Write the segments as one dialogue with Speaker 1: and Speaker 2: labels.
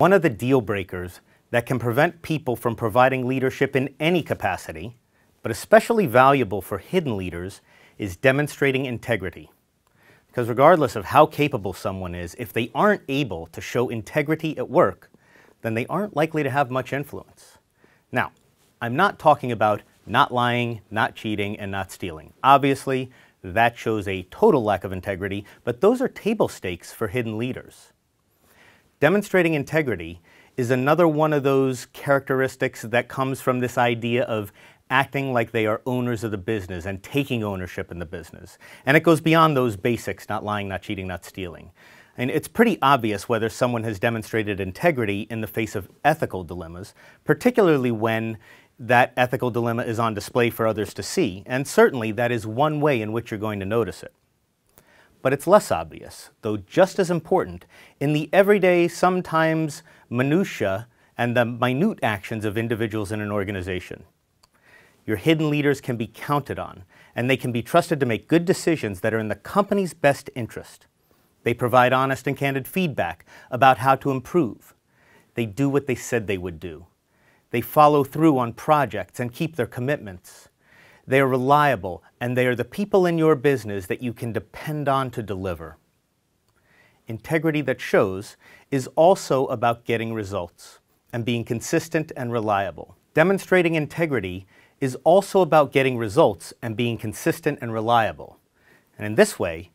Speaker 1: One of the deal breakers that can prevent people from providing leadership in any capacity, but especially valuable for hidden leaders, is demonstrating integrity. Because regardless of how capable someone is, if they aren't able to show integrity at work, then they aren't likely to have much influence. Now, I'm not talking about not lying, not cheating, and not stealing. Obviously, that shows a total lack of integrity, but those are table stakes for hidden leaders. Demonstrating integrity is another one of those characteristics that comes from this idea of acting like they are owners of the business and taking ownership in the business. And it goes beyond those basics, not lying, not cheating, not stealing. And it's pretty obvious whether someone has demonstrated integrity in the face of ethical dilemmas, particularly when that ethical dilemma is on display for others to see. And certainly that is one way in which you're going to notice it but it's less obvious, though just as important, in the everyday, sometimes minutiae and the minute actions of individuals in an organization. Your hidden leaders can be counted on, and they can be trusted to make good decisions that are in the company's best interest. They provide honest and candid feedback about how to improve. They do what they said they would do. They follow through on projects and keep their commitments. They are reliable, and they are the people in your business that you can depend on to deliver. Integrity that shows is also about getting results and being consistent and reliable. Demonstrating integrity is also about getting results and being consistent and reliable. And in this way,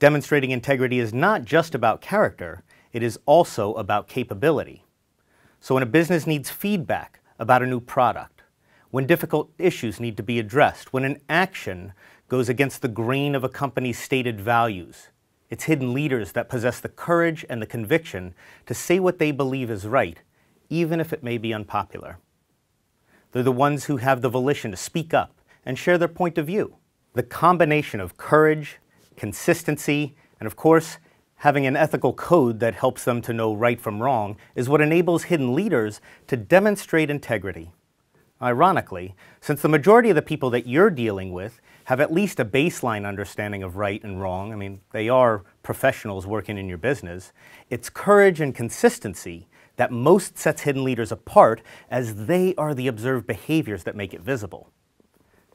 Speaker 1: demonstrating integrity is not just about character, it is also about capability. So when a business needs feedback about a new product, when difficult issues need to be addressed, when an action goes against the grain of a company's stated values. It's hidden leaders that possess the courage and the conviction to say what they believe is right, even if it may be unpopular. They're the ones who have the volition to speak up and share their point of view. The combination of courage, consistency, and of course, having an ethical code that helps them to know right from wrong is what enables hidden leaders to demonstrate integrity. Ironically, since the majority of the people that you're dealing with have at least a baseline understanding of right and wrong, I mean, they are professionals working in your business, it's courage and consistency that most sets hidden leaders apart as they are the observed behaviors that make it visible.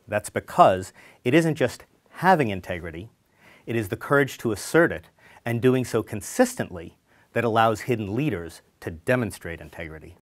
Speaker 1: That's because it isn't just having integrity, it is the courage to assert it and doing so consistently that allows hidden leaders to demonstrate integrity.